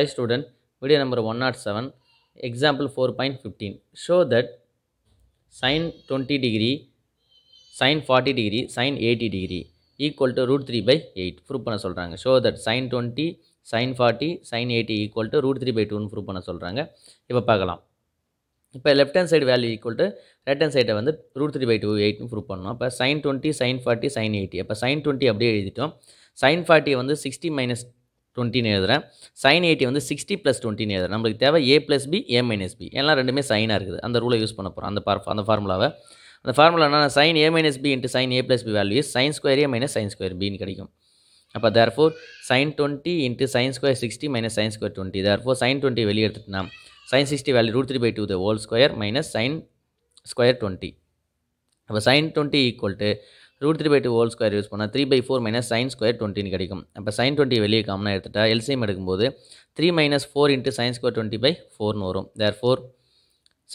I student video number one naught seven example four point fifteen show that sine twenty degree sine forty degree sine eighty degree equal to root three by eight prove பண்ண சொல்கிறாங்க show that sine twenty sine forty sine eighty equal to root three by டூன்னு prove பண்ண சொல்கிறாங்க இப்போ பார்க்கலாம் இப்போ left hand side value equal to right hand சைடை வந்து ரூட் த்ரீ பை டூ எயிட்னு ப்ரூவ் பண்ணணும் அப்போ sine twenty sine forty sine eighty அப்போ சைன் டுவெண்ட்டி அப்படியே எழுதிட்டோம் சைன் ஃபார்ட்டியை வந்து சிக்ஸ்டி மைனஸ் டுவெண்ட்டின்னு எழுதுகிறேன் சைன் எயிட்டி வந்து சிக்ஸ்டி ப்ளஸ் டுவெண்ட்டின்னு எழுதுறேன் நம்மளுக்கு தேவை A plus B A minus B எல்லாம் ரெண்டுமே சைனாக இருக்குது அந்த ரூலை யூஸ் பண்ண போகிறோம் அந்த பார் அந்த ஃபார்முலாவை அந்த ஃபார்முலா என்ன sine A minus B into sine A plus B value sine square A minus sine square பின்னு கிடைக்கும் அப்போ therefore sine twenty into sine square sixty minus sine square twenty therefore sine twenty வெளியே எடுத்துட்டுனா sine sixty value root three by two the whole square minus sine square twenty அப்போ sine twenty equal to root three by two whole square use பண்ணால் three by four minus sine square டுவெண்ட்டின்னு கிடைக்கும் அப்போ sine twenty வெளியே காமனாக எடுத்துட்டா LCM எடுக்கும்போது three minus four into sine square twenty by ஃபோர்னு வரும் therefore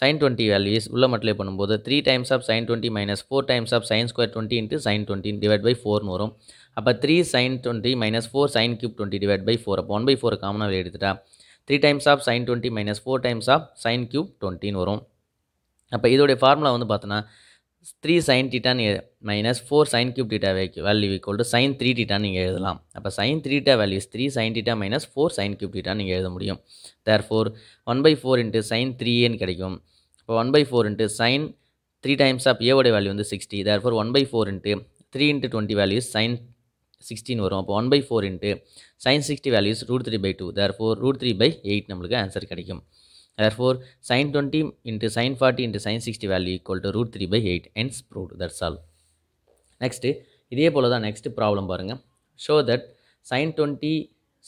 sine twenty values உள்ள மட்டிலே பண்ணும்போது three times of sine twenty minus four times of sine square twenty into sine twenty divide by ஃபோர்னு வரும் அப்போ three sine twenty minus four sine cube twenty divide by four அப்போ one by four காமனாக எடுத்துட்டா three times of sine twenty minus four times of sine cube டுவெண்ட்டின்னு வரும் அப்போ இதோடைய ஃபார்முலா வந்து பார்த்தோன்னா த்ரீ சைன் டீட்டான்னு minus four sine cube theta value equal to sine three டீட்டான்னு நீங்கள் எழுதலாம் அப்போ sine three theta values three sine theta minus four sine cube டீட்டான்னு நீங்கள் எழுத முடியும் therefore one by four into sine three ஏன்னு கிடைக்கும் இப்போ one by four into sine three times of ஏவோட வேல்யூ வந்து sixty therefore one by four into three into twenty values sine sixteen வரும் அப்போ one by four into sine sixty values root three by two therefore root three by eight நம்மளுக்கு answer கிடைக்கும் Therefore, sine 20 into sine 40 into sine 60 value equal to root 3 by 8. Hence proved. That's all. Next, இதே போல் தான் next problem பாருங்கள் show that sine twenty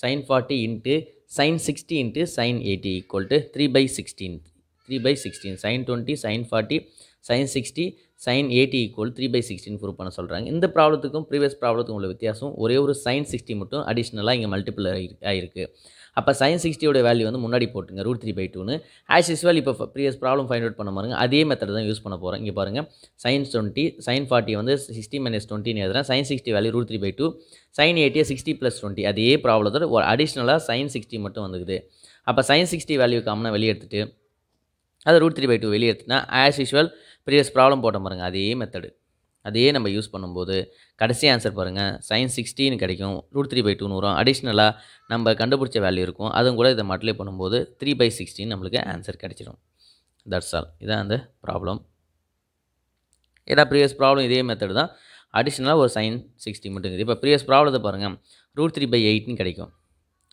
sine forty into sine sixty into sine eighty equal to three by sixteen three by sixteen sine twenty sine forty sine sixty sine eighty equal three by sixteen prove பண்ண சொல்கிறாங்க இந்த ப்ராப்ளத்துக்கும் previous ப்ராப்ளத்துக்கும் உள்ள வித்தியாசம் ஒரே ஒரு sign sixty மட்டும் அடிஷ்னலாக இங்கே மல்டிபிள் ஆகிருக்கு அப்போ சைன் சிக்ஸ்டியோட வேல்யூ வந்து முன்னாடி போட்டுங்க ரூட் த்ரீ பை டூன்னு ஆஸ் யூஸ்வல் இப்போ ப்ரீவியஸ் ப்ராப்ளம் ஃபைண்ட் அவுட் பண்ண பாருங்க அதே மெத்தட் தான் யூஸ் பண்ண போகிறோம் இங்கே பாருங்கள் சைன் டுவெண்ட்டி சைன் ஃபார்ட்டி வந்து சிக்ஸ்டி மைனஸ் டுவெண்ட்டின்னு எழுதுறேன் sine sixty value root three by two sine எயிட்டியை சிக்ஸ்டி ப்ளஸ் டுவெண்ட்டி அதே ப்ராப்ளத்தில் ஒரு அடிஷ்னலாக சைன் சிக்ஸ்டி மட்டும் வந்துக்குது அப்போ சைன் சிக்ஸ்டி வேல்யூ காமனாக வெளியே எடுத்துகிட்டு அது ரூட் த்ரீ பை டூ வெளியே எடுத்துனா ஆஸ் யூஸ்வல் ப்ரீவியஸ் ப்ராப்ளம் போட்ட பாருங்க அதே மெத்தடு அதையே நம்ம யூஸ் பண்ணும்போது கடைசி ஆன்சர் பாருங்கள் சைன் சிக்ஸ்டின்னு கிடைக்கும் ரூட் த்ரீ பை டூன்னு வரும் அடிஷ்னலாக நம்ம கண்டுபிடிச்ச வேல்யூ இருக்கும் அதுவும் கூட இதை மட்டிலே பண்ணும்போது த்ரீ பை சிக்ஸ்டின் நம்மளுக்கு ஆன்சர் கிடைச்சிடும் தட்ஸ் ஆல் இதான் அந்த ப்ராப்ளம் ஏன்னா ப்ரீவியஸ் ப்ராப்ளம் இதே மெத்தடு தான் அடிஷ்னலாக ஒரு சைன் சிக்ஸ்டி மட்டும் இருக்குது இப்போ ப்ரீவியஸ் ப்ராப்ளத்தை பாருங்கள் ரூட் த்ரீ பை எயிட்னு கிடைக்கும்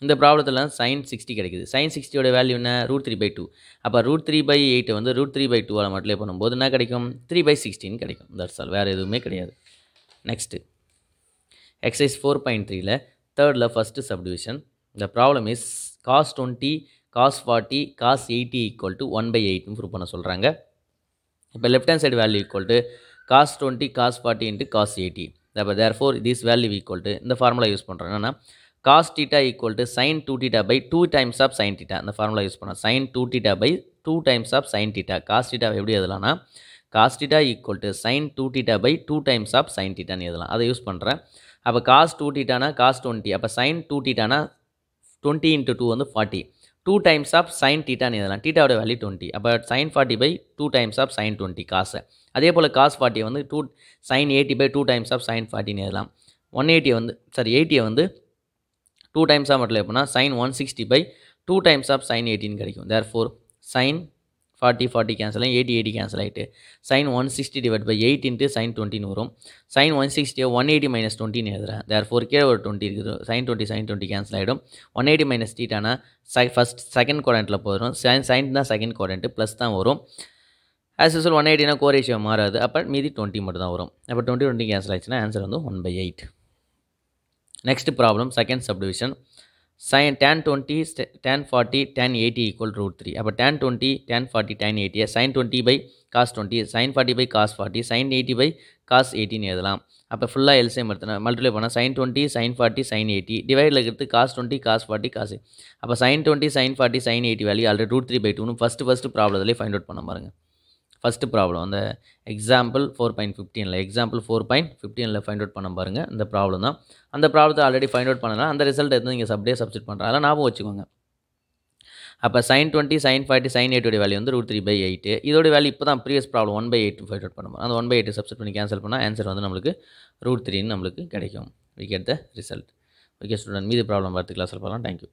இந்த ப்ராப்ளத்தில் சைன் சிக்ஸ்டி கிடைக்குது சைன் சிக்ஸ்டியோட வேல்யூ என்ன ரூட் த்ரீ பை டூ அப்போ ரூட் த்ரீ பை எயிட்டை வந்து ரூட் த்ரீ பை டூவால் மட்டிலே பண்ணும்போது என்ன கிடைக்கும் த்ரீ பை சிக்ஸ்டின்னு கிடைக்கும் தட்ஸ் ஆல் வேறு எதுவுமே கிடையாது நெக்ஸ்ட்டு எக்ஸசைஸ் ஃபோர் பாயிண்ட் த்ரீயில் தேர்டில் ஃபஸ்ட்டு சப்டிவிஷன் இந்த problem is cos twenty cos forty cos eighty equal to one by எயிட்னு ப்ரூவ் பண்ண சொல்கிறாங்க இப்போ left hand side value equal to cos twenty cos forty into cos eighty அப்போ therefore these value equal to இந்த formula use பண்ணுறாங்க cos theta equal to sine two theta by two times of sine theta அந்த formula use பண்ணோம் sine two theta by two times of sine theta cos theta எப்படி எழுதலாம்னா cos theta equal to sine two theta by two times of sine டீட்டான்னு எழுதலாம் அதை use பண்ணுறேன் அப்போ cos two டீட்டானா காஸ் டுவெண்ட்டி அப்போ சைன் டூ டீட்டானா டுவெண்ட்டி இன்ட்டு டூ வந்து forty two times of sine டீட்டான்னு எழுதலாம் டீட்டாவோட வேல்யூ டுவெண்ட்டி அப்போ sine forty by two times of sine twenty cos அதே போல் காஸ் ஃபார்ட்டியை வந்து two sine eighty by two times of sine ஃபார்ட்டின்னு எழுதலாம் ஒன் எயிட்டியை வந்து சாரி எயிட்டியை வந்து டூ டைம்ஸாக மட்டும் எப்படின்னா sine one sixty by two times of sine எயிட்டின் கிடைக்கும் therefore sine forty forty cancel ஆகி எயிட்டி எயிட்டி கேன்சல் ஆகிட்டு sine one sixty divide by eight into sine டுவெண்ட்டின்னு வரும் sine one sixty one eighty minus டுவெண்ட்டின்னு எழுதுறேன் therefore கே ஒரு டுவெண்ட்டி இருக்குது sine twenty sine twenty cancel ஆகிடும் ஒன் எயிட்டி மைனஸ் டீட்டானா சை ஃபஸ்ட் செகண்ட் குவாரண்ட்டில் போயிடும் சைன் சைன் தான் செகண்ட் குவாரண்ட்டு ப்ளஸ் தான் வரும் ஆஸ் யூஸ்வல் ஒன் எயிட்டினா கோரேஷியோ மாறாது அப்போ மீதி டுவெண்ட்டி மட்டும் தான் வரும் அப்போ டுவெண்ட்டி டுவெண்ட்டி கேன்சல் ஆச்சுன்னா ஆன்சர் வந்து one by eight next problem second subdivision sine tan twenty tan forty tan eighty equal root three அப்போ tan twenty tan forty tan எயிட்டியை sine twenty by cos twenty sine forty by cos forty sine eighty by cos எயிட்டின்னு எழுதலாம் அப்போ ஃபுல்லாக LCM எடுத்தேன் multiply பண்ணால் sine twenty sine forty sine eighty டிவைடில் இருக்கிறது cos twenty cos forty cos அப்போ sine twenty sine forty sine eighty value already root three by டூன்னு ஃபஸ்ட்டு ஃபஸ்ட்டு ப்ராப்ளத்துலேயே ஃபைண்ட் அவுட் பண்ண பாருங்கள் ஃபஸ்ட்டு ப்ராப்ளம் அந்த எக்ஸாம்பிள் ஃபோர் பாயிண்ட் ஃபிஃப்டீனில் example four point ஃபிஃப்டீனில் ஃபைண்ட் அவுட் பண்ண பாருங்கள் அந்த ப்ராப்ளம் தான் அந்த ப்ராப்ளத்தை ஆல்ரெடி ஃபைண்ட் அவுட் பண்ணலாம் அந்த ரிசல்ட் எடுத்து நீங்கள் சப்டே சப்ஜெக்ட் பண்ணுறேன் அதெல்லாம் ஞாபகம் வச்சுக்கோங்க அப்போ sine twenty sine forty sine எயிட்டோட வேல்யூ வந்து ரூட் த்ரீ பை எயிட்டு இதோட வேல்யூ இப்போ தான் previous problem one by eight find out பண்ணுவோம் அந்த ஒன் பை எயிட் சப்ஸ்ட் பண்ணி கேன்சல் பண்ணால் ஆன்சர் வந்து நம்மளுக்கு ரூட் த்ரீன்னு நம்மளுக்கு கிடைக்கும் we get the result okay student மீது ப்ராப்ளம் பார்த்துக்கலாம் சொல்லலாம் தேங்க்யூ